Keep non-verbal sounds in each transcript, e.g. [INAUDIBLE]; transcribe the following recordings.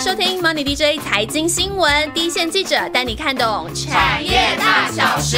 收听 Money DJ 财经新闻，第一线记者带你看懂产业大小事。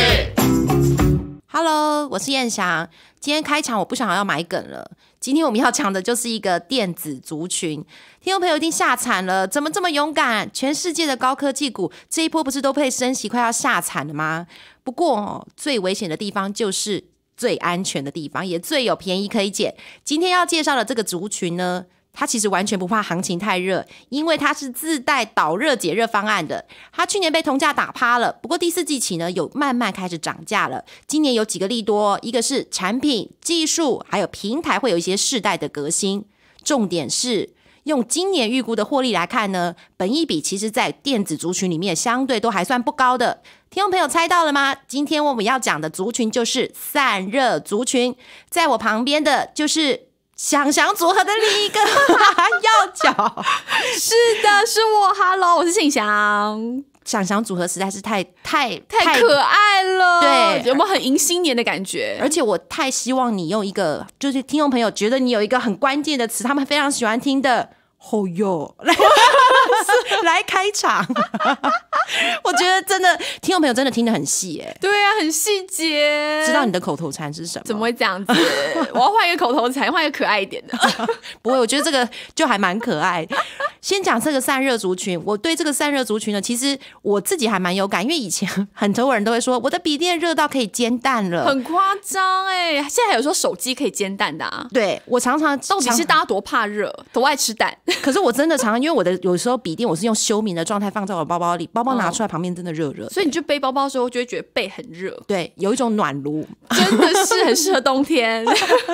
Hello，我是燕翔。今天开场，我不想要买梗了。今天我们要讲的就是一个电子族群。听众朋友一定吓惨了，怎么这么勇敢？全世界的高科技股这一波不是都配升息，快要吓惨了吗？不过，最危险的地方就是最安全的地方，也最有便宜可以捡。今天要介绍的这个族群呢？它其实完全不怕行情太热，因为它是自带导热解热方案的。它去年被同价打趴了，不过第四季起呢，有慢慢开始涨价了。今年有几个利多，一个是产品技术，还有平台会有一些世代的革新。重点是用今年预估的获利来看呢，本一比其实在电子族群里面相对都还算不高的。听众朋友猜到了吗？今天我们要讲的族群就是散热族群，在我旁边的就是。想想组合的另一个 [LAUGHS] 要角，是的，是我。Hello，我是信翔。想翔组合实在是太、太、太可爱了，对，有没有很迎新年的感觉？而且我太希望你用一个，就是听众朋友觉得你有一个很关键的词，他们非常喜欢听的。好哟，来 [LAUGHS] 来开场，[LAUGHS] 我觉得真的听众朋友真的听得很细哎，对啊，很细节，知道你的口头禅是什么？怎么会这样子？[LAUGHS] 我要换一个口头禅，换一个可爱一点的。不会，我觉得这个就还蛮可爱。先讲这个散热族群，我对这个散热族群呢，其实我自己还蛮有感，因为以前很多人都会说我的笔电热到可以煎蛋了，很夸张哎。现在还有说手机可以煎蛋的啊？对，我常常到底是大家多怕热，多爱吃蛋？[LAUGHS] 可是我真的常常，因为我的有时候笔电我是用休眠的状态放在我包包里，包包拿出来旁边真的热热，所以你就背包包的时候就会觉得背很热。对，有一种暖炉，真的是很适合冬天。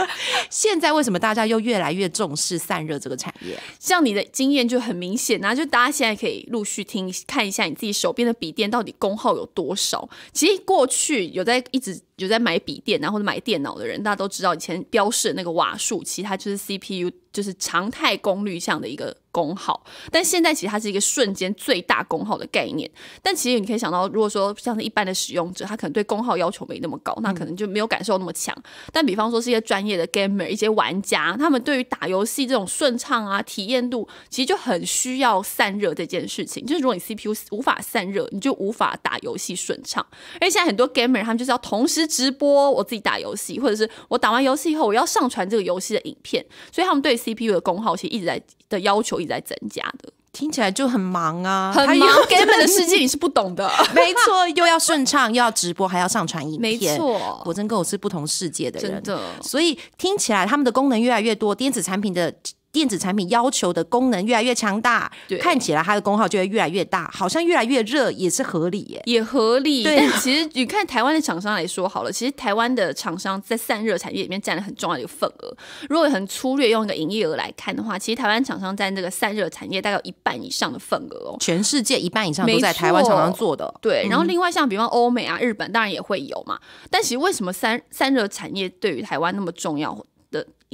[LAUGHS] 现在为什么大家又越来越重视散热这个产业？像你的经验就很明显，然后就大家现在可以陆续听看一下你自己手边的笔电到底功耗有多少。其实过去有在一直。有在买笔电，然后或者买电脑的人，大家都知道以前标示的那个瓦数，其实它就是 CPU，就是常态功率项的一个。功耗，但现在其实它是一个瞬间最大功耗的概念。但其实你可以想到，如果说像是一般的使用者，他可能对功耗要求没那么高，那可能就没有感受那么强。但比方说是一些专业的 gamer，一些玩家，他们对于打游戏这种顺畅啊、体验度，其实就很需要散热这件事情。就是如果你 CPU 无法散热，你就无法打游戏顺畅。因为现在很多 gamer 他们就是要同时直播，我自己打游戏，或者是我打完游戏以后我要上传这个游戏的影片，所以他们对 CPU 的功耗其实一直在的要求。在增加的，听起来就很忙啊！他有根 [LAUGHS] 本的世界你是不懂的，[LAUGHS] 没错，又要顺畅，又要直播，还要上传影片，没错，果真跟我是不同世界的人，真的。所以听起来他们的功能越来越多，电子产品的。电子产品要求的功能越来越强大，看起来它的功耗就会越来越大，好像越来越热也是合理耶，也合理。对，其实你看台湾的厂商来说好了，其实台湾的厂商在散热产业里面占了很重要的一个份额。如果很粗略用一个营业额来看的话，其实台湾厂商在那个散热产业大概有一半以上的份额哦，全世界一半以上都在台湾厂商做的。对，然后另外像比方欧美啊、日本，当然也会有嘛。但其实为什么散散热产业对于台湾那么重要？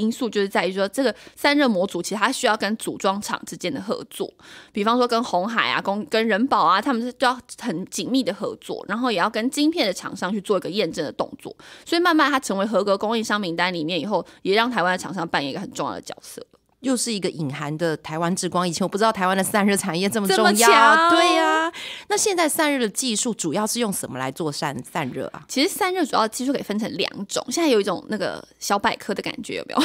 因素就是在于说，这个散热模组其实它需要跟组装厂之间的合作，比方说跟红海啊、跟跟人保啊，他们是都要很紧密的合作，然后也要跟晶片的厂商去做一个验证的动作。所以慢慢它成为合格供应商名单里面以后，也让台湾的厂商扮演一个很重要的角色。又是一个隐含的台湾之光。以前我不知道台湾的散热产业这么重要，对呀。那现在散热的技术主要是用什么来做散散热啊？其实散热主要技术可以分成两种。现在有一种那个小百科的感觉，有没有？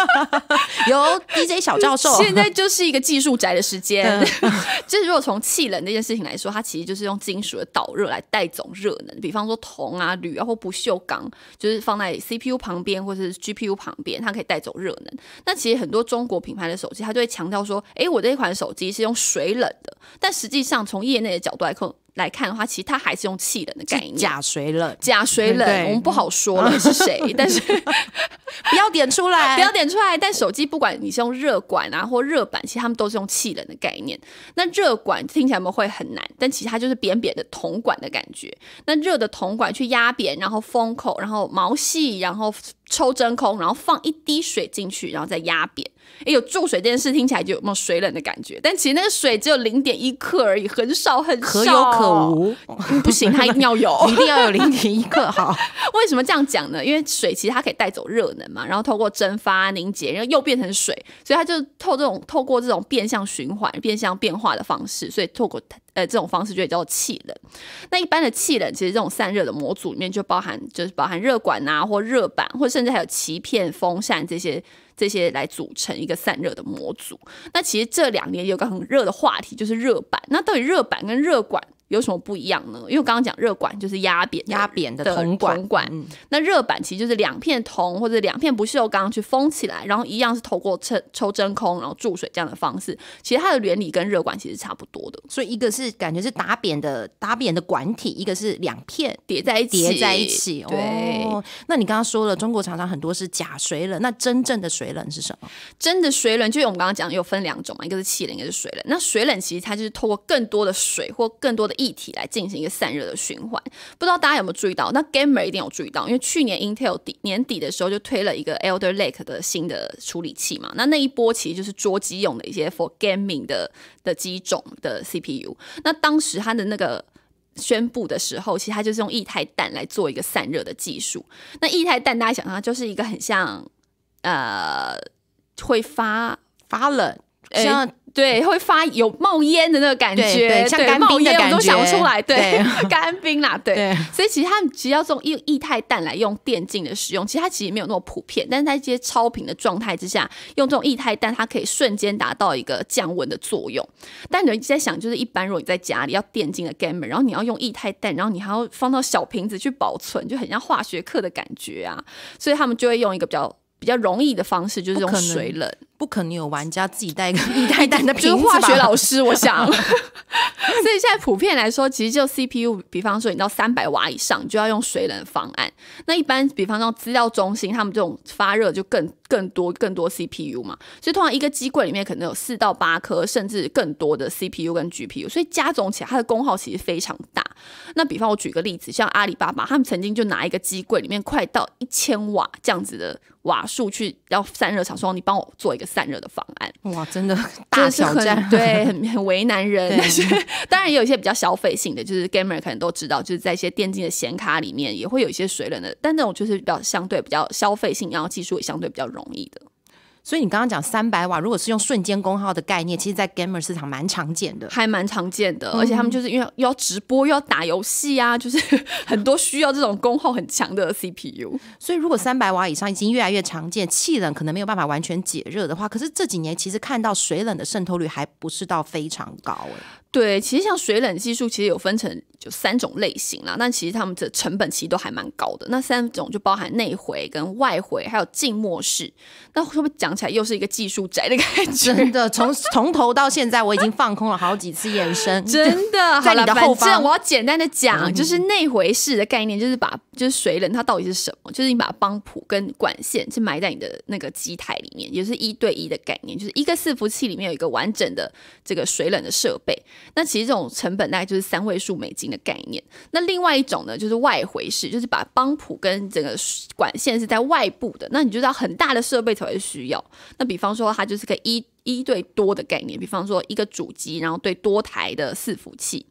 [LAUGHS] 有 DJ 小教授。[LAUGHS] 现在就是一个技术宅的时间。[LAUGHS] 就是如果从气冷这件事情来说，它其实就是用金属的导热来带走热能。比方说铜啊、铝啊或不锈钢，就是放在 CPU 旁边或是 GPU 旁边，它可以带走热能。那其实很多。中国品牌的手机，它就会强调说：“哎，我这一款手机是用水冷的。”但实际上，从业内的角度来看。来看的话，其实它还是用气冷的概念，假水冷，假水冷，我们不好说了是谁，但是 [LAUGHS] 不要点出来，[LAUGHS] 不要点出来。但手机不管你是用热管啊或热板，其实他们都是用气冷的概念。那热管听起来我们会很难？但其实它就是扁扁的铜管的感觉。那热的铜管去压扁，然后封口，然后毛细，然后抽真空，然后放一滴水进去，然后再压扁。哎呦，注水这件事听起来就有没有水冷的感觉？但其实那个水只有零点一克而已，很少很少。无不行，它一定要有，一定要有零点一克。好。为什么这样讲呢？因为水其实它可以带走热能嘛，然后透过蒸发、凝结，然后又变成水，所以它就透这种透过这种变相循环、变相变化的方式，所以透过呃这种方式就叫做气冷。那一般的气冷其实这种散热的模组里面就包含就是包含热管啊，或热板，或甚至还有鳍片、风扇这些这些来组成一个散热的模组。那其实这两年有个很热的话题就是热板，那到底热板跟热管？有什么不一样呢？因为我刚刚讲热管就是压扁压扁的铜管，那热板其实就是两片铜或者两片不锈钢去封起来，然后一样是透过抽抽真空然后注水这样的方式，其实它的原理跟热管其实差不多的。所以一个是感觉是打扁的打扁的管体，一个是两片叠在一起叠在一起。对，那你刚刚说了中国常常很多是假水冷，那真正的水冷是什么？真的水冷就是我们刚刚讲有分两种嘛，一个是气冷，一个是水冷。那水冷其实它就是透过更多的水或更多的。一体来进行一个散热的循环，不知道大家有没有注意到？那 gamer 一定有注意到，因为去年 Intel 底年底的时候就推了一个 e l d e r Lake 的新的处理器嘛。那那一波其实就是捉机用的一些 for gaming 的的机种的 CPU。那当时它的那个宣布的时候，其实它就是用液态氮来做一个散热的技术。那液态氮大家想象就是一个很像呃会发发冷像。对，会发有冒烟的那个感觉，像干冰的感觉，我都想不出来。对，[LAUGHS] 干冰啦，对。所以其实他们其实用这种液态氮来用电竞的使用，其实它其实没有那么普遍。但是在一些超频的状态之下，用这种液态氮，它可以瞬间达到一个降温的作用。但你在想，就是一般如果你在家里要电竞的 gamer，然后你要用液态氮，然后你还要放到小瓶子去保存，就很像化学课的感觉啊。所以他们就会用一个比较比较容易的方式，就是用水冷。不可能有玩家自己带一个 [LAUGHS] 一袋袋的瓶子就是化学老师，我想。[LAUGHS] 所以现在普遍来说，其实就 CPU，比方说你到三百瓦以上，就要用水冷方案。那一般比方说资料中心，他们这种发热就更更多更多 CPU 嘛，所以通常一个机柜里面可能有四到八颗，甚至更多的 CPU 跟 GPU。所以加总起来，它的功耗其实非常大。那比方我举个例子，像阿里巴巴，他们曾经就拿一个机柜里面快到一千瓦这样子的瓦数去要散热厂说，你帮我做一个。散热的方案哇，真的大小战对很很为难人。那 [LAUGHS] 些当然也有一些比较消费性的，就是 gamer 可能都知道，就是在一些电竞的显卡里面也会有一些水冷的，但那种就是比较相对比较消费性，然后技术也相对比较容易的。所以你刚刚讲三百瓦，如果是用瞬间功耗的概念，其实，在 gamer 市场蛮常见的，还蛮常见的。而且他们就是因为要直播，又要打游戏啊，[LAUGHS] 就是很多需要这种功耗很强的 CPU。所以如果三百瓦以上已经越来越常见，气冷可能没有办法完全解热的话，可是这几年其实看到水冷的渗透率还不是到非常高对，其实像水冷技术，其实有分成就三种类型啦。那其实他们的成本其实都还蛮高的。那三种就包含内回跟外回，还有静默式。那会不会讲起来又是一个技术宅的感觉？[LAUGHS] 真的，从从头到现在，我已经放空了好几次眼神。[LAUGHS] 真的，[LAUGHS] 好了，反正我要简单的讲，就是内回式的概念，就是把就是水冷它到底是什么，就是你把帮泵浦跟管线是埋在你的那个机台里面，也是一对一的概念，就是一个伺服器里面有一个完整的这个水冷的设备。那其实这种成本大概就是三位数美金的概念。那另外一种呢，就是外回式，就是把帮浦跟整个管线是在外部的。那你就知道很大的设备才会需要。那比方说，它就是个一。一对多的概念，比方说一个主机，然后对多台的伺服器。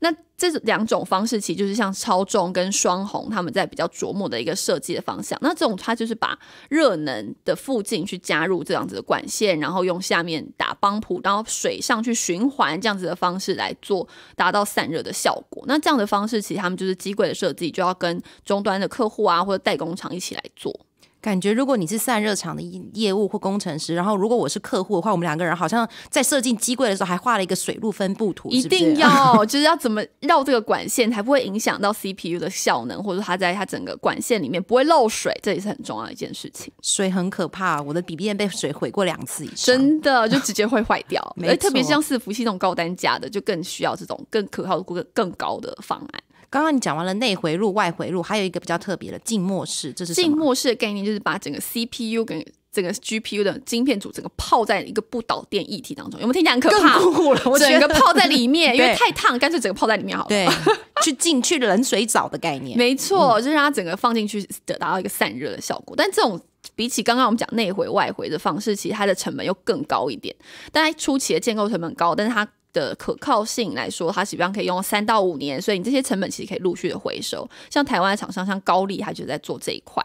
那这两种方式其实就是像超重跟双红他们在比较琢磨的一个设计的方向。那这种它就是把热能的附近去加入这样子的管线，然后用下面打帮浦，然后水上去循环这样子的方式来做，达到散热的效果。那这样的方式其实他们就是机柜的设计就要跟终端的客户啊或者代工厂一起来做。感觉如果你是散热厂的业务或工程师，然后如果我是客户的话，我们两个人好像在设计机柜的时候还画了一个水路分布图，一定要 [LAUGHS] 就是要怎么绕这个管线才不会影响到 CPU 的效能，或者它在它整个管线里面不会漏水，这也是很重要一件事情。水很可怕，我的笔电被水毁过两次以上，真的就直接会坏掉。[LAUGHS] 没特别像伺服器这种高单价的，就更需要这种更可靠更更高的方案。刚刚你讲完了内回路、外回路，还有一个比较特别的静默式，这是静默式的概念就是把整个 CPU 跟整个 GPU 的晶片组整个泡在一个不导电液体当中。有没有听讲？更酷酷了，整个泡在里面，[LAUGHS] 因为太烫，干脆整个泡在里面好了。对，去进去冷水澡的概念。[LAUGHS] 没错，就让它整个放进去，达到一个散热的效果。但这种比起刚刚我们讲内回、外回的方式，其实它的成本又更高一点。但它初期的建构成本高，但是它的可靠性来说，它基本上可以用三到五年，所以你这些成本其实可以陆续的回收。像台湾的厂商，像高丽，它就在做这一块。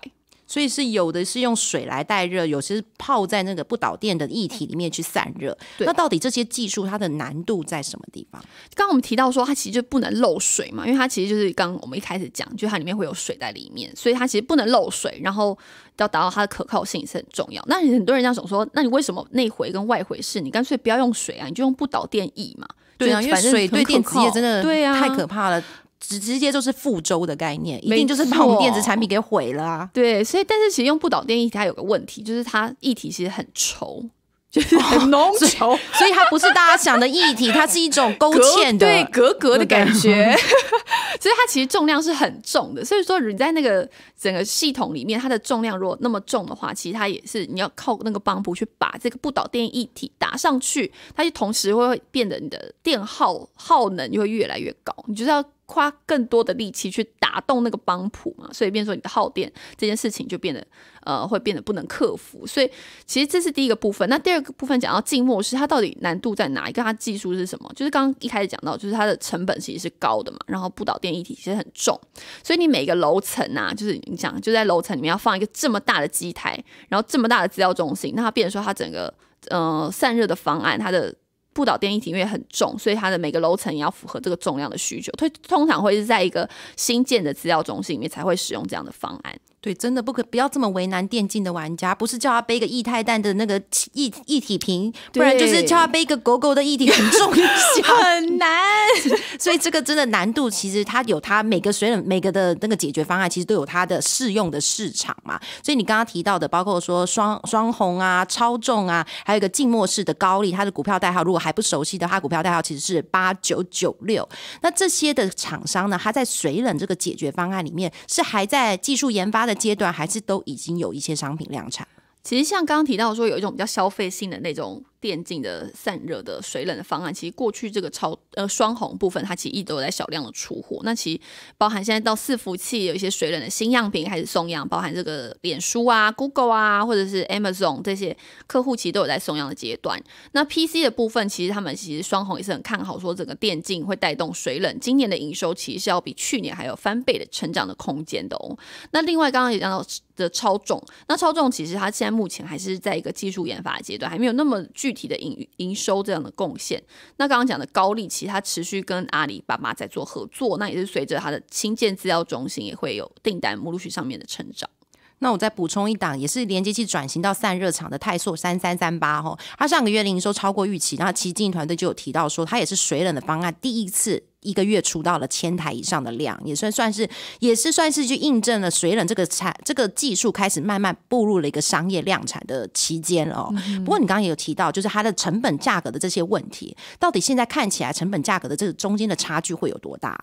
所以是有的是用水来带热，有些是泡在那个不导电的液体里面去散热。那到底这些技术它的难度在什么地方？刚刚我们提到说它其实就不能漏水嘛，因为它其实就是刚我们一开始讲，就它里面会有水在里面，所以它其实不能漏水，然后要达到它的可靠性是很重要。那很多人家总说，那你为什么内回跟外回是？你干脆不要用水啊，你就用不导电液嘛。对啊，因为水对电也真的太可怕了。直直接就是覆舟的概念，一定就是把我们电子产品给毁了。啊！对，所以但是其实用不导电液体，它有个问题，就是它液体其实很稠，就是 [LAUGHS] 很浓稠，所以它不是大家想的液体，它是一种勾芡的，对，格格的感觉。[LAUGHS] [LAUGHS] 所以它其实重量是很重的。所以说你在那个整个系统里面，它的重量如果那么重的话，其实它也是你要靠那个棒布去把这个不导电液体打上去，它就同时会变得你的电耗耗能就会越来越高。你就是要。花更多的力气去打动那个帮浦嘛，所以变说你的耗电这件事情就变得呃会变得不能克服，所以其实这是第一个部分。那第二个部分讲到静默是它到底难度在哪一个，它技术是什么？就是刚刚一开始讲到，就是它的成本其实是高的嘛，然后不导电一体其实很重，所以你每个楼层啊，就是你讲就在楼层里面要放一个这么大的机台，然后这么大的资料中心，那它变说它整个呃散热的方案它的。不导电体因为很重，所以它的每个楼层也要符合这个重量的需求。它通常会是在一个新建的资料中心里面才会使用这样的方案。对，真的不可不要这么为难电竞的玩家，不是叫他背个液态氮的那个液液体瓶，不然就是叫他背个狗狗的液体，很重，[LAUGHS] 很难。[LAUGHS] 所以这个真的难度，其实它有它每个水冷每个的那个解决方案，其实都有它的适用的市场嘛。所以你刚刚提到的，包括说双双红啊、超重啊，还有一个静默式的高丽，它的股票代号如果还不熟悉的，它股票代号其实是八九九六。那这些的厂商呢，它在水冷这个解决方案里面是还在技术研发的。阶段还是都已经有一些商品量产。其实像刚刚提到说，有一种比较消费性的那种。电竞的散热的水冷的方案，其实过去这个超呃双红部分，它其实一直有在少量的出货。那其实包含现在到伺服器有一些水冷的新样品开始送样，包含这个脸书啊、Google 啊，或者是 Amazon 这些客户，其实都有在送样的阶段。那 PC 的部分，其实他们其实双红也是很看好，说整个电竞会带动水冷，今年的营收其实是要比去年还有翻倍的成长的空间的哦。那另外刚刚也讲到的超重，那超重其实它现在目前还是在一个技术研发的阶段，还没有那么具体的营营收这样的贡献，那刚刚讲的高利其他持续跟阿里巴巴在做合作，那也是随着它的新建资料中心也会有订单目录上面的成长。那我再补充一档，也是连接器转型到散热厂的泰硕三三三八哈，它上个月营收超过预期，然后其实经营团队就有提到说，它也是水冷的方案第一次。一个月出到了千台以上的量，也算算是，也是算是去印证了水冷这个产这个技术开始慢慢步入了一个商业量产的期间哦。不过你刚刚也有提到，就是它的成本价格的这些问题，到底现在看起来成本价格的这个中间的差距会有多大？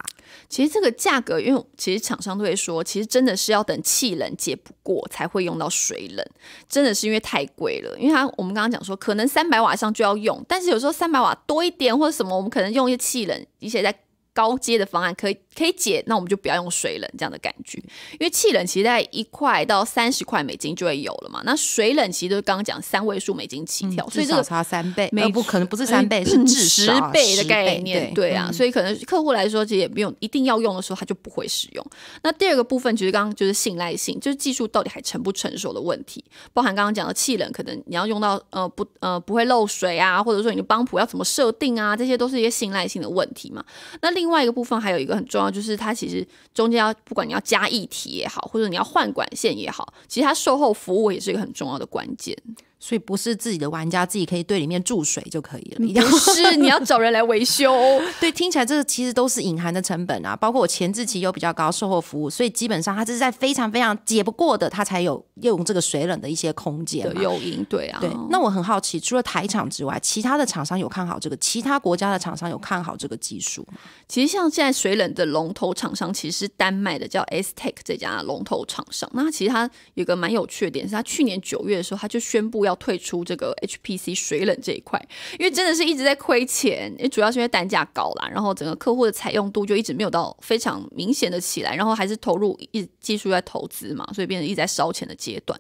其实这个价格，因为其实厂商都会说，其实真的是要等气冷解不过才会用到水冷，真的是因为太贵了。因为它我们刚刚讲说，可能三百瓦上就要用，但是有时候三百瓦多一点或者什么，我们可能用一些气冷一些在。高阶的方案可以。可以解，那我们就不要用水冷这样的感觉，因为气冷其实在一块到三十块美金就会有了嘛。那水冷其实都是刚刚讲三位数美金起跳，所以这少差三倍，呃、不可能不是三倍是十倍的概念，对啊。所以可能客户来说其实也不用，一定要用的时候他就不会使用。那第二个部分其实刚刚就是信赖性，就是技术到底还成不成熟的问题，包含刚刚讲的气冷可能你要用到呃不呃不会漏水啊，或者说你的帮浦要怎么设定啊，这些都是一些信赖性的问题嘛。那另外一个部分还有一个很重。然后就是，它其实中间要不管你要加议题也好，或者你要换管线也好，其实它售后服务也是一个很重要的关键。所以不是自己的玩家自己可以对里面注水就可以了，不是你要找人来维修。[LAUGHS] 对，听起来这其实都是隐含的成本啊，包括我前置期又比较高，售后服务，所以基本上它这是在非常非常解不过的，它才有用这个水冷的一些空间的诱因。对啊，对。那我很好奇，除了台厂之外，其他的厂商有看好这个？其他国家的厂商有看好这个技术其实像现在水冷的龙头厂商，其实是丹麦的叫 STEC 这家龙头厂商，那其实它有个蛮有趣的点，是它去年九月的时候，它就宣布要。要退出这个 HPC 水冷这一块，因为真的是一直在亏钱，也主要是因为单价高啦，然后整个客户的采用度就一直没有到非常明显的起来，然后还是投入一技术在投资嘛，所以变成一直在烧钱的阶段。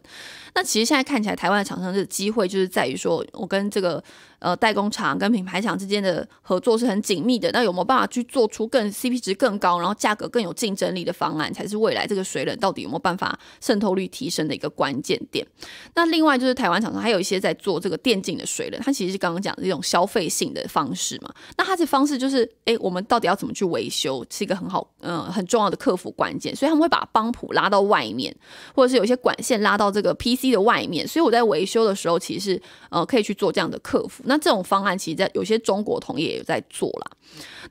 那其实现在看起来，台湾的厂商的机会就是在于说，我跟这个。呃，代工厂跟品牌厂之间的合作是很紧密的，那有没有办法去做出更 CP 值更高，然后价格更有竞争力的方案，才是未来这个水冷到底有没有办法渗透率提升的一个关键点。那另外就是台湾厂商还有一些在做这个电竞的水冷，它其实是刚刚讲的这种消费性的方式嘛，那它这方式就是，哎，我们到底要怎么去维修，是一个很好，嗯，很重要的客服关键，所以他们会把帮浦拉到外面，或者是有些管线拉到这个 PC 的外面，所以我在维修的时候，其实呃可以去做这样的客服。那这种方案其实在有些中国同业也有在做啦。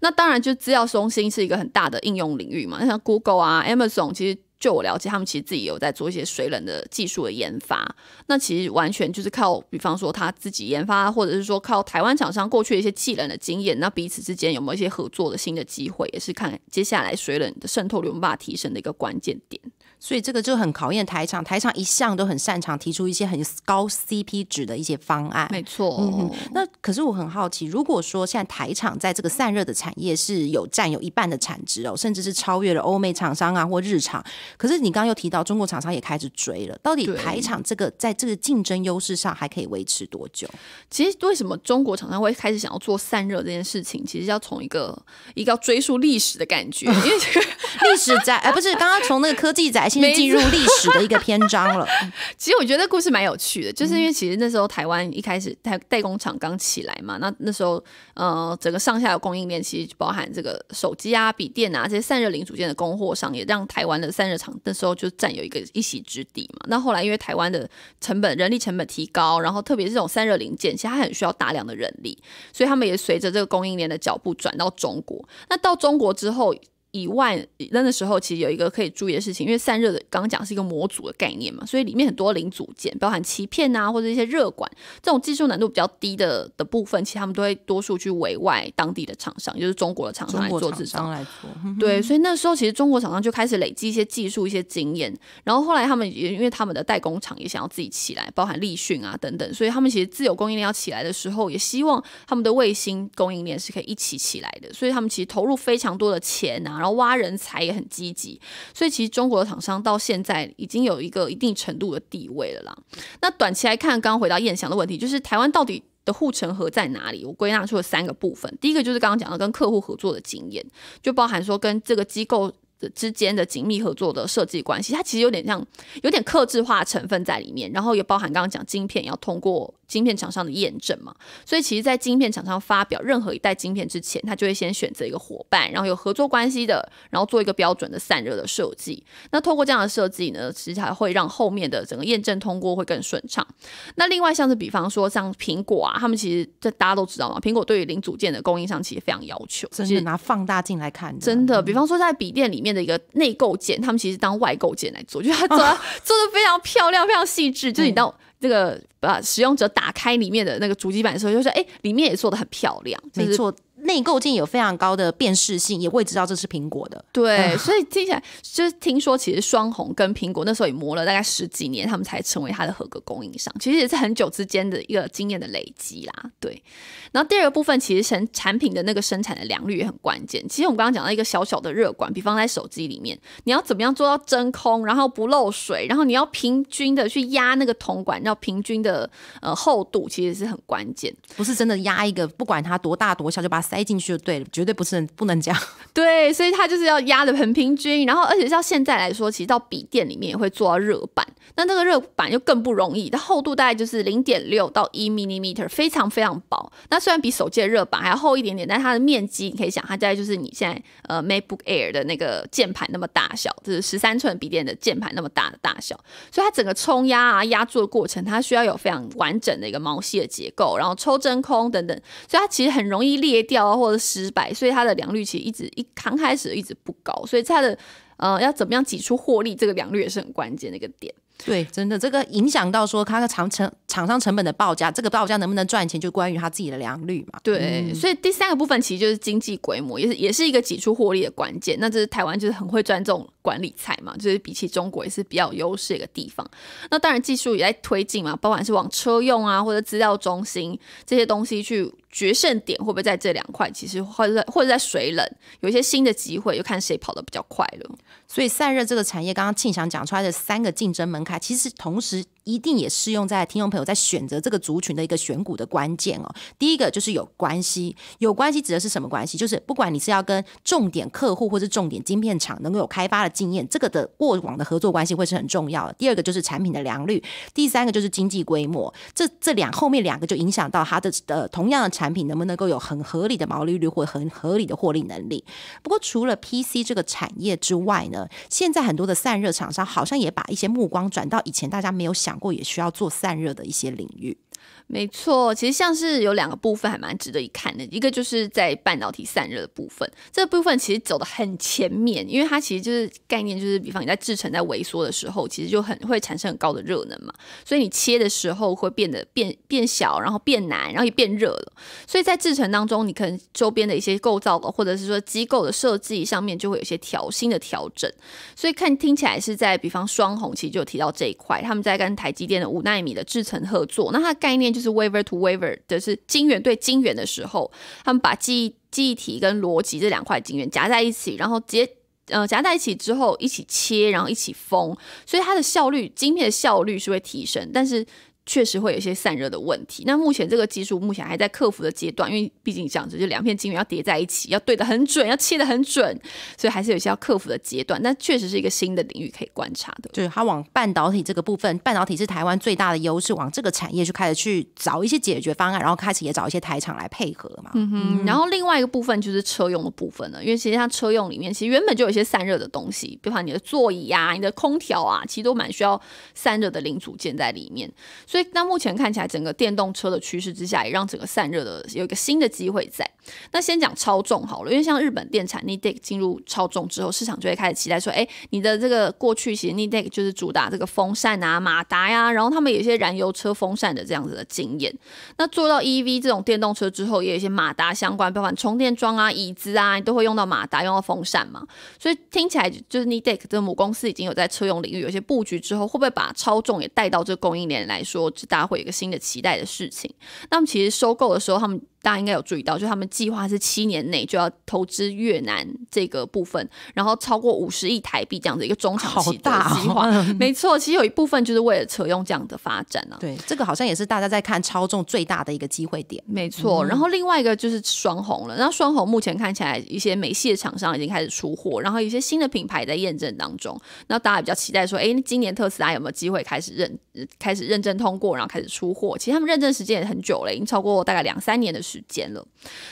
那当然，就资料中心是一个很大的应用领域嘛。像 Google 啊、Amazon，其实就我了解，他们其实自己有在做一些水冷的技术的研发。那其实完全就是靠，比方说他自己研发，或者是说靠台湾厂商过去一些技能的经验。那彼此之间有没有一些合作的新的机会，也是看接下来水冷的渗透率法提升的一个关键点。所以这个就很考验台场，台场一向都很擅长提出一些很高 CP 值的一些方案。没错。嗯那可是我很好奇，如果说现在台厂在这个散热的产业是有占有一半的产值哦，甚至是超越了欧美厂商啊或日厂。可是你刚刚又提到中国厂商也开始追了，到底台厂这个在这个竞争优势上还可以维持多久？其实为什么中国厂商会开始想要做散热这件事情？其实要从一个一个要追溯历史的感觉，因为历史在哎，不是刚刚从那个科技在。进入历史的一个篇章了。[LAUGHS] 其实我觉得故事蛮有趣的，就是因为其实那时候台湾一开始代代工厂刚起来嘛，那那时候呃整个上下游供应链其实包含这个手机啊、笔电啊这些散热零组件的供货商，也让台湾的散热厂那时候就占有一个一席之地嘛。那后来因为台湾的成本、人力成本提高，然后特别是这种散热零件，其实它很需要大量的人力，所以他们也随着这个供应链的脚步转到中国。那到中国之后。以外扔的时候，其实有一个可以注意的事情，因为散热的刚刚讲是一个模组的概念嘛，所以里面很多零组件，包含鳍片呐或者一些热管，这种技术难度比较低的的部分，其实他们都会多数去委外当地的厂商，就是中国的厂商来做制造。对，所以那时候其实中国厂商就开始累积一些技术、一些经验。然后后来他们也因为他们的代工厂也想要自己起来，包含立讯啊等等，所以他们其实自有供应链要起来的时候，也希望他们的卫星供应链是可以一起起来的。所以他们其实投入非常多的钱啊。然后挖人才也很积极，所以其实中国的厂商到现在已经有一个一定程度的地位了啦。那短期来看，刚刚回到燕翔的问题，就是台湾到底的护城河在哪里？我归纳出了三个部分，第一个就是刚刚讲的跟客户合作的经验，就包含说跟这个机构。之间的紧密合作的设计关系，它其实有点像有点克制化成分在里面，然后也包含刚刚讲晶片要通过晶片厂商的验证嘛，所以其实，在晶片厂商发表任何一代晶片之前，他就会先选择一个伙伴，然后有合作关系的，然后做一个标准的散热的设计。那透过这样的设计呢，其实才会让后面的整个验证通过会更顺畅。那另外像是比方说像苹果啊，他们其实这大家都知道嘛，苹果对于零组件的供应商其实非常要求，真的拿放大镜来看，真的，比方说在笔电里面。面的一个内构件，他们其实当外构件来做，就是他做 [LAUGHS] 做的非常漂亮，非常细致。就是你到这个把使用者打开里面的那个主机板的时候，就是哎，里面也做的很漂亮，没错。内购件有非常高的辨识性，也会知道这是苹果的。对，所以听起来就是听说，其实双红跟苹果那时候也磨了大概十几年，他们才成为它的合格供应商。其实也是很久之间的一个经验的累积啦。对，然后第二个部分，其实成产品的那个生产的良率也很关键。其实我们刚刚讲到一个小小的热管，比方在手机里面，你要怎么样做到真空，然后不漏水，然后你要平均的去压那个铜管，要平均的呃厚度，其实是很关键。不是真的压一个，不管它多大多小，就把。塞进去就对了，绝对不是不能这样。[LAUGHS] 对，所以它就是要压的很平均。然后，而且像现在来说，其实到笔电里面也会做到热板，那这个热板就更不容易。它厚度大概就是零点六到一毫米，非常非常薄。那虽然比手机的热板还要厚一点点，但它的面积你可以想，它大概就是你现在呃 MacBook Air 的那个键盘那么大小，就是十三寸笔电的键盘那么大的大小。所以它整个冲压啊、压铸的过程，它需要有非常完整的一个毛细的结构，然后抽真空等等。所以它其实很容易裂掉。或者失败，所以它的良率其实一直一刚开始一直不高，所以它的呃要怎么样挤出获利，这个良率也是很关键的一个点。对，真的这个影响到说它的长城。厂商成本的报价，这个报价能不能赚钱，就关于他自己的良率嘛。对，所以第三个部分其实就是经济规模，也是也是一个挤出获利的关键。那这是台湾就是很会赚这种管理菜嘛，就是比起中国也是比较优势一个地方。那当然技术也在推进嘛，不管是往车用啊，或者资料中心这些东西去决胜点，会不会在这两块？其实或者或者在水冷有一些新的机会，就看谁跑得比较快了。所以散热这个产业，刚刚庆祥讲出来的三个竞争门槛，其实同时。一定也适用在听众朋友在选择这个族群的一个选股的关键哦。第一个就是有关系，有关系指的是什么关系？就是不管你是要跟重点客户或是重点晶片厂能够有开发的经验，这个的过往的合作关系会是很重要的。第二个就是产品的良率，第三个就是经济规模。这这两后面两个就影响到它的呃同样的产品能不能够有很合理的毛利率或很合理的获利能力。不过除了 PC 这个产业之外呢，现在很多的散热厂商好像也把一些目光转到以前大家没有想。过也需要做散热的一些领域。没错，其实像是有两个部分还蛮值得一看的，一个就是在半导体散热的部分，这部分其实走的很前面，因为它其实就是概念，就是比方你在制成在萎缩的时候，其实就很会产生很高的热能嘛，所以你切的时候会变得变变小，然后变难，然后也变热了，所以在制成当中，你可能周边的一些构造或者是说机构的设计上面就会有一些调新的调整，所以看听起来是在比方双红其实就提到这一块，他们在跟台积电的五纳米的制成合作，那它的概念就。是 w a v e r to w a v e r 就是晶圆对晶圆的时候，他们把记忆记忆体跟逻辑这两块晶圆夹在一起，然后接呃夹在一起之后一起切，然后一起封，所以它的效率，晶片的效率是会提升，但是。确实会有一些散热的问题。那目前这个技术目前还在克服的阶段，因为毕竟讲子，就两片晶圆要叠在一起，要对得很准，要切得很准，所以还是有一些要克服的阶段。但确实是一个新的领域可以观察的。就是它往半导体这个部分，半导体是台湾最大的优势，往这个产业就开始去找一些解决方案，然后开始也找一些台厂来配合嘛。嗯哼。然后另外一个部分就是车用的部分了，因为其实它车用里面其实原本就有一些散热的东西，比方你的座椅啊、你的空调啊，其实都蛮需要散热的零组件在里面，所以。那目前看起来，整个电动车的趋势之下，也让整个散热的有一个新的机会在。那先讲超重好了，因为像日本电产 Nidec 进入超重之后，市场就会开始期待说，哎，你的这个过去其实 Nidec 就是主打这个风扇啊、马达呀，然后他们有一些燃油车风扇的这样子的经验。那做到 EV 这种电动车之后，也有一些马达相关，包括充电桩啊、椅子啊，你都会用到马达、用到风扇嘛。所以听起来就是 Nidec 这个母公司已经有在车用领域有些布局之后，会不会把超重也带到这供应链来说？就大家会有一个新的期待的事情。那么，其实收购的时候，他们。大家应该有注意到，就他们计划是七年内就要投资越南这个部分，然后超过五十亿台币这样的一个中长期的计划。[LAUGHS] 没错，其实有一部分就是为了扯用这样的发展啊。对，这个好像也是大家在看超重最大的一个机会点。没错，然后另外一个就是双红了。然后双红目前看起来，一些美系的厂商已经开始出货，然后一些新的品牌在验证当中。那大家比较期待说，哎，今年特斯拉有没有机会开始认开始认证通过，然后开始出货？其实他们认证时间也很久了，已经超过大概两三年的时。时间了，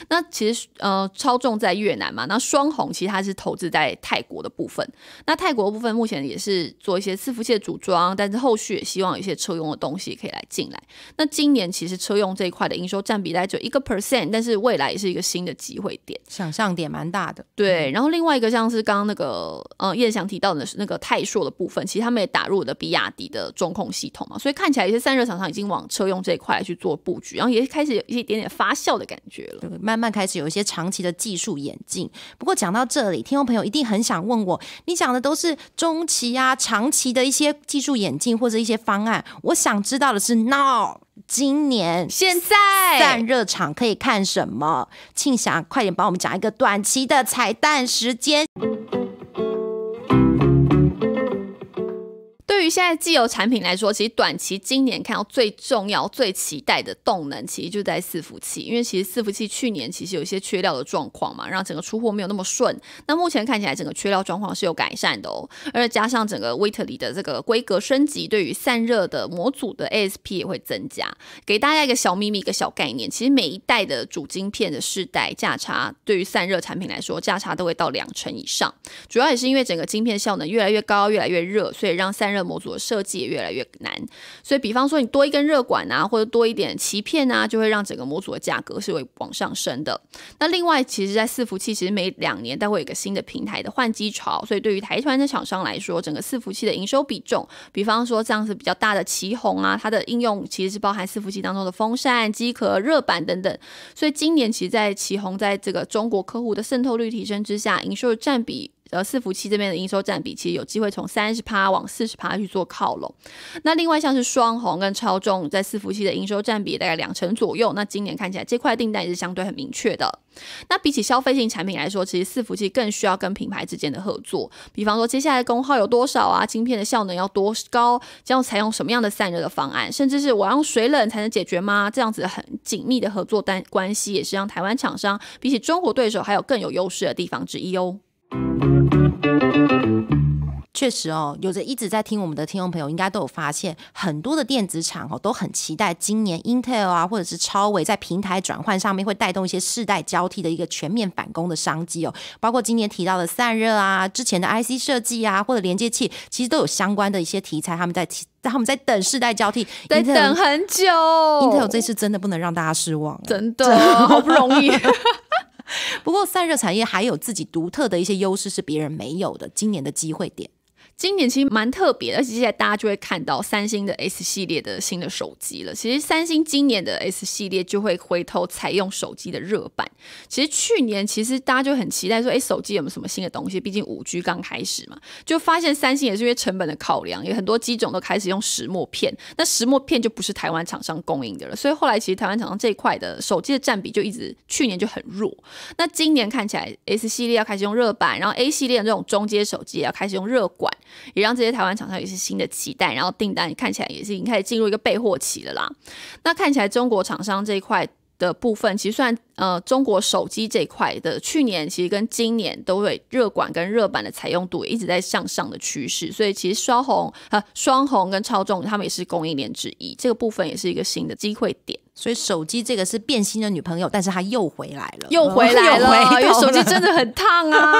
那其实呃，超重在越南嘛，那双红其实它是投资在泰国的部分，那泰国部分目前也是做一些伺服器的组装，但是后续也希望有一些车用的东西可以来进来。那今年其实车用这一块的营收占比在概就一个 percent，但是未来也是一个新的机会点，想象点蛮大的。对，然后另外一个像是刚刚那个呃叶翔提到的是那个泰硕的部分，其实他们也打入了比亚迪的中控系统嘛，所以看起来一些散热厂商已经往车用这一块去做布局，然后也开始有一点点发现。的感觉了，慢慢开始有一些长期的技术演进。不过讲到这里，听众朋友一定很想问我，你讲的都是中期啊、长期的一些技术演进或者一些方案。我想知道的是，n w 今年现在散热场可以看什么？庆祥，快点帮我们讲一个短期的彩蛋时间。对于现在机油产品来说，其实短期今年看到最重要、最期待的动能其实就在伺服器，因为其实伺服器去年其实有一些缺料的状况嘛，让整个出货没有那么顺。那目前看起来整个缺料状况是有改善的哦，而且加上整个 w a i t 里的这个规格升级，对于散热的模组的 ASP 也会增加。给大家一个小秘密、一个小概念，其实每一代的主晶片的世代价差，对于散热产品来说价差都会到两成以上。主要也是因为整个晶片效能越来越高、越来越热，所以让散热。模组的设计也越来越难，所以比方说你多一根热管啊，或者多一点鳍片啊，就会让整个模组的价格是会往上升的。那另外，其实，在伺服器其实每两年都会有一个新的平台的换机潮，所以对于台团的厂商来说，整个伺服器的营收比重，比方说这样子比较大的旗红啊，它的应用其实是包含伺服器当中的风扇、机壳、热板等等。所以今年其实，在旗红在这个中国客户的渗透率提升之下，营收的占比。呃，伺服器这边的营收占比其实有机会从三十趴往四十趴去做靠拢。那另外像是双红跟超重，在伺服器的营收占比大概两成左右。那今年看起来这块订单也是相对很明确的。那比起消费性产品来说，其实伺服器更需要跟品牌之间的合作。比方说接下来功耗有多少啊？晶片的效能要多高？将要采用什么样的散热的方案？甚至是我用水冷才能解决吗？这样子很紧密的合作单关系，也是让台湾厂商比起中国对手还有更有优势的地方之一哦。确实哦，有着一直在听我们的听众朋友应该都有发现，很多的电子厂哦都很期待今年 Intel 啊或者是超伟在平台转换上面会带动一些世代交替的一个全面反攻的商机哦，包括今年提到的散热啊、之前的 IC 设计啊或者连接器，其实都有相关的一些题材他们在提，他们在等世代交替，在等很久。Intel 这次真的不能让大家失望，真的好不容易。不过，散热产业还有自己独特的一些优势，是别人没有的。今年的机会点。今年其实蛮特别的，而且现在大家就会看到三星的 S 系列的新的手机了。其实三星今年的 S 系列就会回头采用手机的热板。其实去年其实大家就很期待说，哎，手机有有什么新的东西？毕竟五 G 刚开始嘛，就发现三星也是因为成本的考量，有很多机种都开始用石墨片。那石墨片就不是台湾厂商供应的了，所以后来其实台湾厂商这块的手机的占比就一直去年就很弱。那今年看起来 S 系列要开始用热板，然后 A 系列这种中阶手机也要开始用热管。也让这些台湾厂商有一些新的期待，然后订单看起来也是已经开始进入一个备货期了啦。那看起来中国厂商这一块的部分，其实算。呃，中国手机这块的去年其实跟今年都会热管跟热板的采用度一直在向上的趋势，所以其实双红、呃双红跟超重他们也是供应链之一，这个部分也是一个新的机会点。所以手机这个是变心的女朋友，但是它又回来了，又回来了，因为手机真的很烫啊。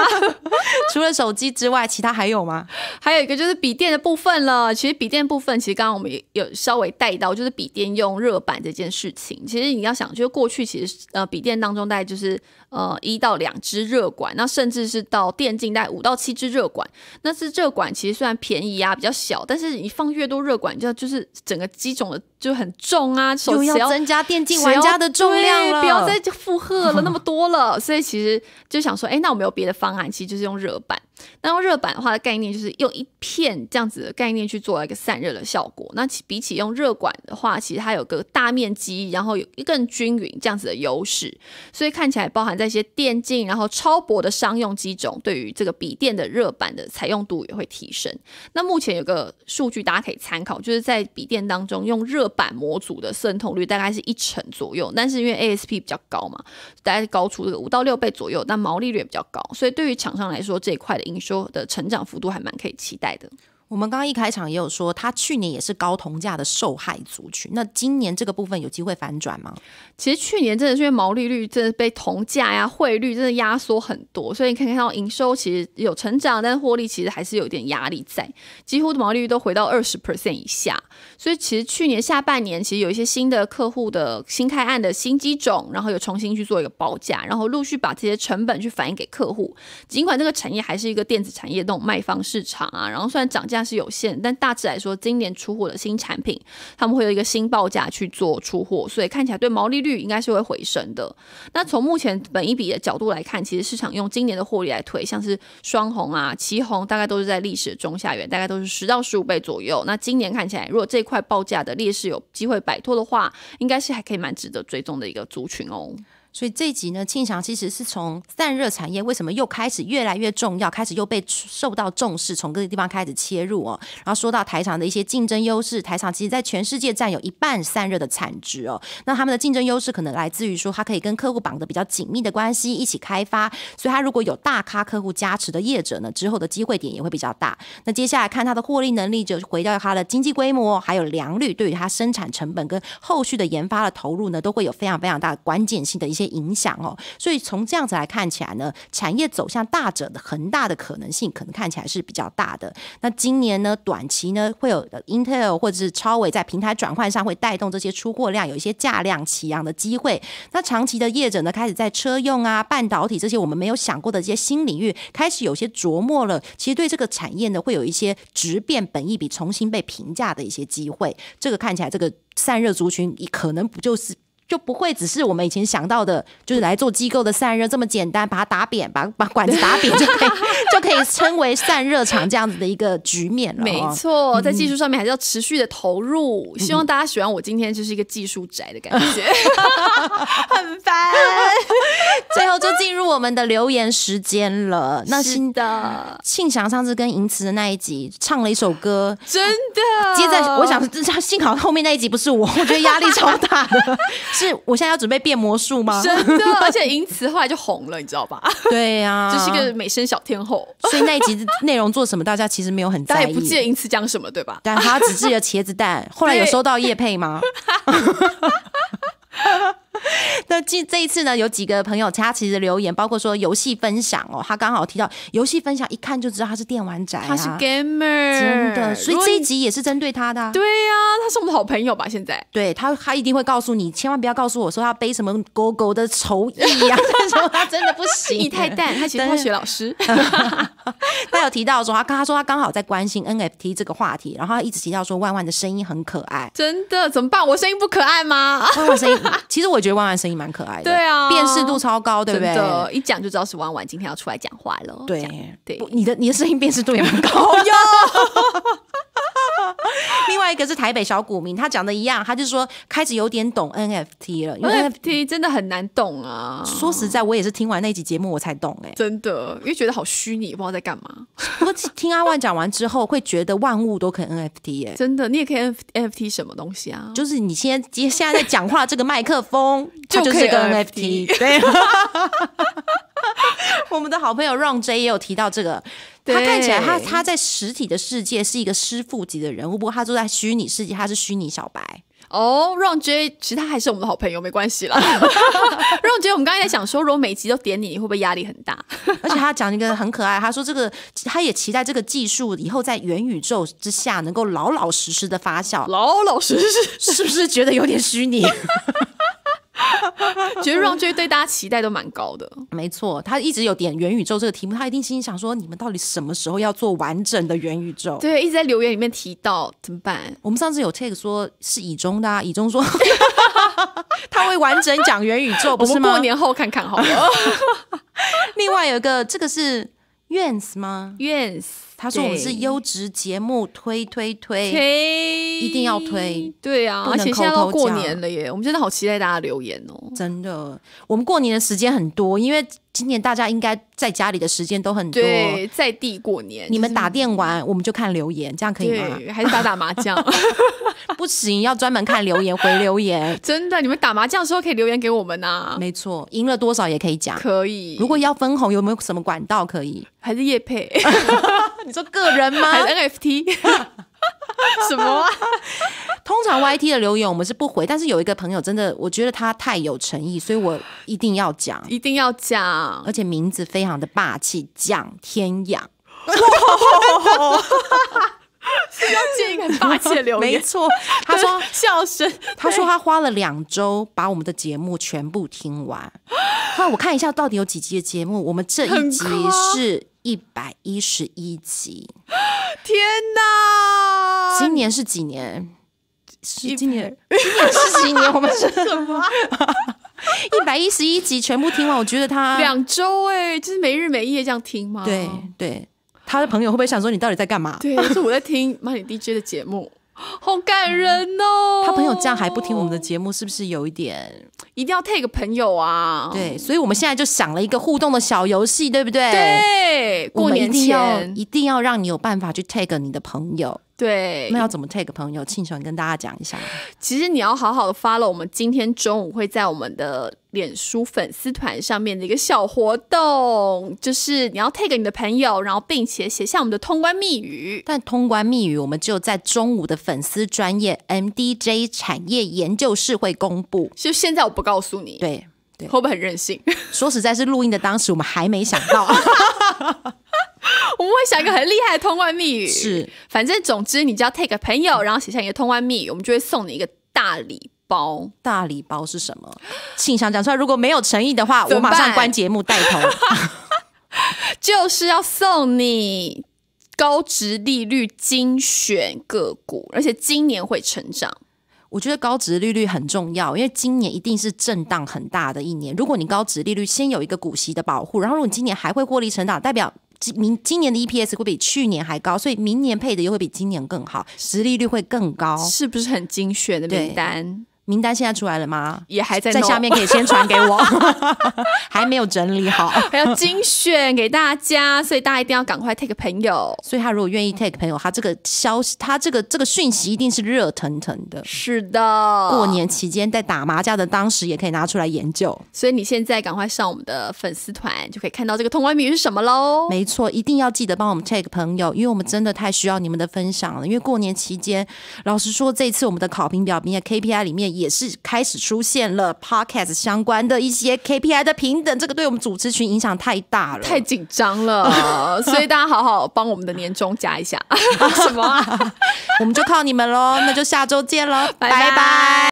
[LAUGHS] 除了手机之外，其他还有吗？还有一个就是笔电的部分了。其实笔电部分，其实刚刚我们有稍微带到，就是笔电用热板这件事情。其实你要想，就是过去其实呃笔。店当中带就是呃一到两支热管，那甚至是到电竞带五到七支热管。那是热管其实虽然便宜啊，比较小，但是你放越多热管，就就是整个机种的。就很重啊，手要增加电竞玩家的重量不要再负荷了那么多了。[LAUGHS] 所以其实就想说，哎，那我没有别的方案？其实就是用热板。那用热板的话的概念就是用一片这样子的概念去做一个散热的效果。那比比起用热管的话，其实它有个大面积，然后有一更均匀这样子的优势。所以看起来包含在一些电竞，然后超薄的商用机种，对于这个笔电的热板的采用度也会提升。那目前有个数据大家可以参考，就是在笔电当中用热板模组的渗透率大概是一成左右，但是因为 ASP 比较高嘛，大概高出这个五到六倍左右，那毛利率也比较高，所以对于厂商来说，这一块的营收的成长幅度还蛮可以期待的。我们刚刚一开场也有说，他去年也是高同价的受害族群。那今年这个部分有机会反转吗？其实去年真的是因为毛利率真的被同价呀、汇率真的压缩很多，所以你可以看到营收其实有成长，但是获利其实还是有点压力在，几乎的毛利率都回到二十 percent 以下。所以其实去年下半年其实有一些新的客户的新开案的新机种，然后又重新去做一个报价，然后陆续把这些成本去反映给客户。尽管这个产业还是一个电子产业那种卖方市场啊，然后虽然涨价。价是有限，但大致来说，今年出货的新产品，他们会有一个新报价去做出货，所以看起来对毛利率应该是会回升的。那从目前本一笔的角度来看，其实市场用今年的获利来推，像是双红啊、旗红，大概都是在历史的中下缘，大概都是十到十五倍左右。那今年看起来，如果这块报价的劣势有机会摆脱的话，应该是还可以蛮值得追踪的一个族群哦。所以这一集呢，庆祥其实是从散热产业为什么又开始越来越重要，开始又被受到重视，从各个地方开始切入哦。然后说到台厂的一些竞争优势，台厂其实在全世界占有一半散热的产值哦。那他们的竞争优势可能来自于说，它可以跟客户绑的比较紧密的关系，一起开发。所以它如果有大咖客户加持的业者呢，之后的机会点也会比较大。那接下来看它的获利能力，就回到它的经济规模，还有良率，对于它生产成本跟后续的研发的投入呢，都会有非常非常大的关键性的一些。影响哦，所以从这样子来看起来呢，产业走向大者的恒大的可能性，可能看起来是比较大的。那今年呢，短期呢会有 Intel 或者是超伟在平台转换上会带动这些出货量，有一些价量齐扬的机会。那长期的业者呢，开始在车用啊、半导体这些我们没有想过的这些新领域，开始有些琢磨了。其实对这个产业呢，会有一些直变、本一笔重新被评价的一些机会。这个看起来，这个散热族群可能不就是。就不会只是我们以前想到的，就是来做机构的散热这么简单，把它打扁，把把管子打扁就可以，[LAUGHS] 就可以称为散热厂这样子的一个局面了。没错，在技术上面还是要持续的投入。希望大家喜欢我今天就是一个技术宅的感觉，[LAUGHS] 很烦。最后就进入我们的留言时间了。那新的庆祥上次跟银慈的那一集唱了一首歌，真的接在我想，幸好后面那一集不是我，我觉得压力超大的。是，我现在要准备变魔术吗？真的，而且因此后来就红了，你知道吧？对呀，这 [LAUGHS] 是一个美声小天后。所以那一集内容做什么，大家其实没有很在意，也不记得因此讲什么，对吧？但他只记了茄子蛋，后来有收到叶佩吗？[LAUGHS] [LAUGHS] 那这这一次呢，有几个朋友其他其实留言，包括说游戏分享哦，他刚好提到游戏分享，一看就知道他是电玩宅，他是 gamer 真的，所以这一集也是针对他的。对呀，他是我们好朋友吧？现在对他，他一定会告诉你，千万不要告诉我说他背什么狗狗的仇意呀，[LAUGHS] 他说他真的不行，你太淡，他其实他学老师。[LAUGHS] 他有提到说他刚他说他刚好在关心 NFT 这个话题，然后他一直提到说万万的声音很可爱，真的怎么办？我声音不可爱吗？万万声音，其实我觉觉得万万声音蛮可爱的，对啊，辨识度超高，对不对？一讲就知道是弯弯今天要出来讲话了。对对，你的你的声音辨识度也蛮高。[LAUGHS] 另外一个是台北小股民，他讲的一样，他就是说开始有点懂 NFT 了，因 NFT 真的很难懂啊！说实在，我也是听完那集节目我才懂哎，真的，因为觉得好虚拟，不知道在干嘛。我听阿万讲完之后，会觉得万物都可以 NFT 哎，真的，你也可以 NFT 什么东西啊？就是你现在今现在在讲话这个麦克风，[LAUGHS] 就是一个 NFT。对，[LAUGHS] 我们的好朋友 Ron J 也有提到这个。他看起来，他他在实体的世界是一个师傅级的人物，不过他住在虚拟世界，他是虚拟小白哦。让 J 其实他还是我们的好朋友，没关系 o [LAUGHS] 让 J，我们刚才在想说，如果每集都点你，会不会压力很大？而且他讲一个很可爱，他说这个他也期待这个技术以后在元宇宙之下能够老老实实的发酵，老老实实是不是觉得有点虚拟？[LAUGHS] [LAUGHS] 觉得让觉得对大家期待都蛮高的，没错，他一直有点元宇宙这个题目，他一定心里想说你们到底什么时候要做完整的元宇宙？对，一直在留言里面提到怎么办？我们上次有 take 说是以中的、啊，以中说 [LAUGHS] 他会完整讲元宇宙，不是吗？过年后看看好了。[LAUGHS] 另外有一个，这个是 yes 吗？yes。他说：“我们是优质节目，推推推，一定要推。对啊，而且现在都过年了耶，我们真的好期待大家留言哦，真的。我们过年的时间很多，因为今年大家应该在家里的时间都很多，对，在地过年。你们打电玩，我们就看留言，这样可以吗？还是打打麻将？[LAUGHS] [LAUGHS] 不行，要专门看留言，回留言。真的，你们打麻将的时候可以留言给我们呐。没错，赢了多少也可以讲，可以。如果要分红，有没有什么管道可以？还是叶佩？[LAUGHS] 你说个人吗？[LAUGHS] 还 NFT？[LAUGHS] 什么？[LAUGHS] 通常 Y T 的留言我们是不回，但是有一个朋友真的，我觉得他太有诚意，所以我一定要讲，一定要讲，而且名字非常的霸气，蒋天养。是要建一个霸气留言，没错。他说笑声，他说他花了两周把我们的节目全部听完。那我看一下到底有几集的节目，我们这一集是。一百一十一集，天哪！今年是几年？是今年，今年是几年？我们是什么？[LAUGHS] 一百一十一集全部听完，我觉得他两周哎，就是没日没夜这样听吗？对对，他的朋友会不会想说你到底在干嘛？对，是我在听 Money DJ 的节目。[LAUGHS] 好感人哦！他朋友这样还不听我们的节目，是不是有一点？一定要 take 朋友啊！对，所以我们现在就想了一个互动的小游戏，对不对？对，过年一定一定要让你有办法去 take 你的朋友。对，那要怎么 take 朋友？庆雄，你跟大家讲一下。其实你要好好的发了，我们今天中午会在我们的脸书粉丝团上面的一个小活动，就是你要 take 你的朋友，然后并且写下我们的通关密语。但通关密语我们只有在中午的粉丝专业 MDJ 产业研究室会公布。就现在我不告诉你。对。会不会很任性？[LAUGHS] 说实在，是录音的当时，我们还没想到，[LAUGHS] 我们会想一个很厉害的通关密语。是，反正总之，你只要 take 朋友，然后写下一个通关密语，我们就会送你一个大礼包。大礼包是什么？请想讲出来。如果没有诚意的话，我马上关节目带头。[LAUGHS] 就是要送你高值利率精选个股，而且今年会成长。我觉得高值利率很重要，因为今年一定是震荡很大的一年。如果你高值利率先有一个股息的保护，然后你今年还会获利成长，代表今明今年的 EPS 会比去年还高，所以明年配的又会比今年更好，实利率会更高，是不是很精选的名单？名单现在出来了吗？也还在在下面，可以先传给我，[LAUGHS] 还没有整理好，还要精选给大家，所以大家一定要赶快 take 朋友。所以他如果愿意 take 朋友，他这个消息，他这个这个讯息一定是热腾腾的。是的，过年期间在打麻将的当时也可以拿出来研究。所以你现在赶快上我们的粉丝团，就可以看到这个通关密语是什么喽。没错，一定要记得帮我们 take 朋友，因为我们真的太需要你们的分享了。因为过年期间，老实说，这次我们的考评表，明且 KPI 里面。也是开始出现了 podcast 相关的一些 KPI 的平等，这个对我们主持群影响太大了，太紧张了，[LAUGHS] 所以大家好好帮我们的年终加一下。[LAUGHS] [LAUGHS] 什么？我们就靠你们喽！那就下周见了，拜拜。